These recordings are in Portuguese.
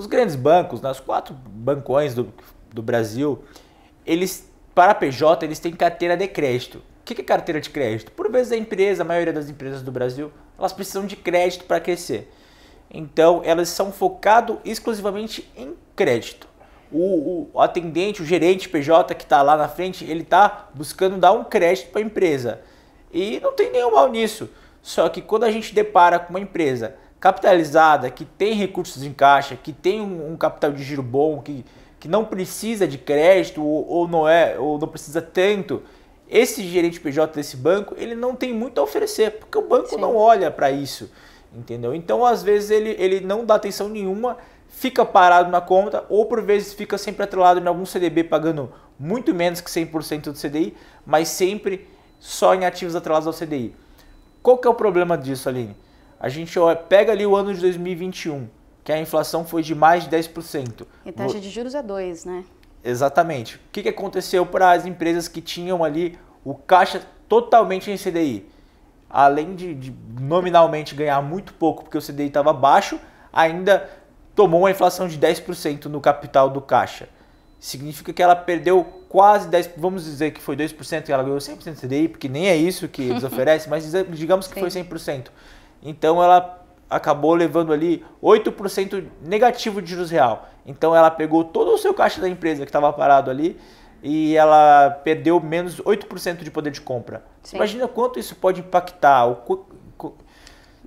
Os grandes bancos, nas né, quatro bancões do, do Brasil, eles para PJ eles têm carteira de crédito. O que é carteira de crédito? Por vezes a empresa, a maioria das empresas do Brasil, elas precisam de crédito para crescer. Então elas são focado exclusivamente em crédito. O, o, atendente, o gerente PJ que está lá na frente, ele está buscando dar um crédito para a empresa. E não tem nenhum mal nisso. Só que quando a gente depara com uma empresa capitalizada, que tem recursos em caixa, que tem um, um capital de giro bom, que, que não precisa de crédito ou, ou, não é ou não precisa tanto, esse gerente PJ desse banco ele não tem muito a oferecer porque o banco Sim. não olha para isso, entendeu? Então às vezes ele, ele não dá atenção nenhuma, fica parado na conta ou por vezes fica sempre atrelado em algum CDB pagando muito menos que 100% do CDI, mas sempre só em ativos atrelados ao CDI. Qual que é o problema disso, Aline? a gente pega ali o ano de 2021, que a inflação foi de mais de 10%. E taxa de juros é 2, né? Exatamente. O que, aconteceu para as empresas que tinham ali o caixa totalmente em CDI? Além de, de nominalmente ganhar muito pouco porque o CDI estava baixo, ainda tomou uma inflação de 10% no capital do caixa. Significa que ela perdeu quase 10%, vamos dizer que foi 2%, ela ganhou 100% de CDI, porque nem é isso que eles oferecem, mas digamos que Sim. foi 100%. Então ela acabou levando ali 8% negativo de juros real. Então ela pegou todo o seu caixa da empresa que estava parado ali e ela perdeu menos 8% de poder de compra. Sim. Imagina quanto isso pode impactar, o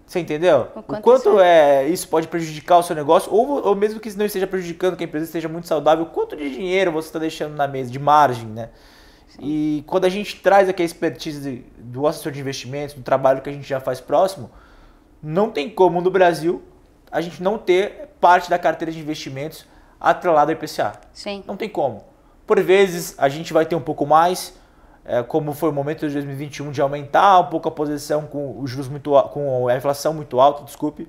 você entendeu? O quanto, o quanto isso... é isso pode prejudicar o seu negócio, ou, ou mesmo que isso não esteja prejudicando, que a empresa esteja muito saudável, quanto de dinheiro você está deixando na mesa, de margem, né? Sim. E quando a gente traz aqui a expertise do assessor de investimentos, do trabalho que a gente já faz próximo, não tem como no Brasil a gente não ter parte da carteira de investimentos atrelada ao IPCA. Sim. Não tem como. Por vezes a gente vai ter um pouco mais, é, como foi o momento de 2021 de aumentar um pouco a posição com os juros muito com a inflação muito alta, desculpe.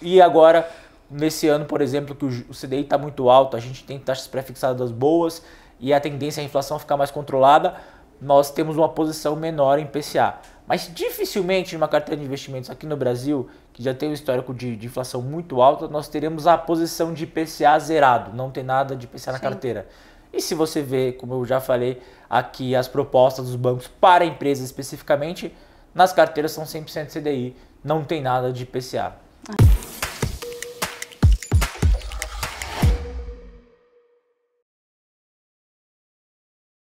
E agora nesse ano, por exemplo, que o CDI está muito alto, a gente tem taxas pré-fixadas boas e a tendência é a inflação ficar mais controlada nós temos uma posição menor em PCA. Mas dificilmente numa carteira de investimentos aqui no Brasil, que já tem um histórico de, de inflação muito alta, nós teremos a posição de PCA zerado, não tem nada de PCA Sim. na carteira. E se você vê, como eu já falei aqui, as propostas dos bancos para empresas especificamente, nas carteiras são 100% CDI, não tem nada de PCA.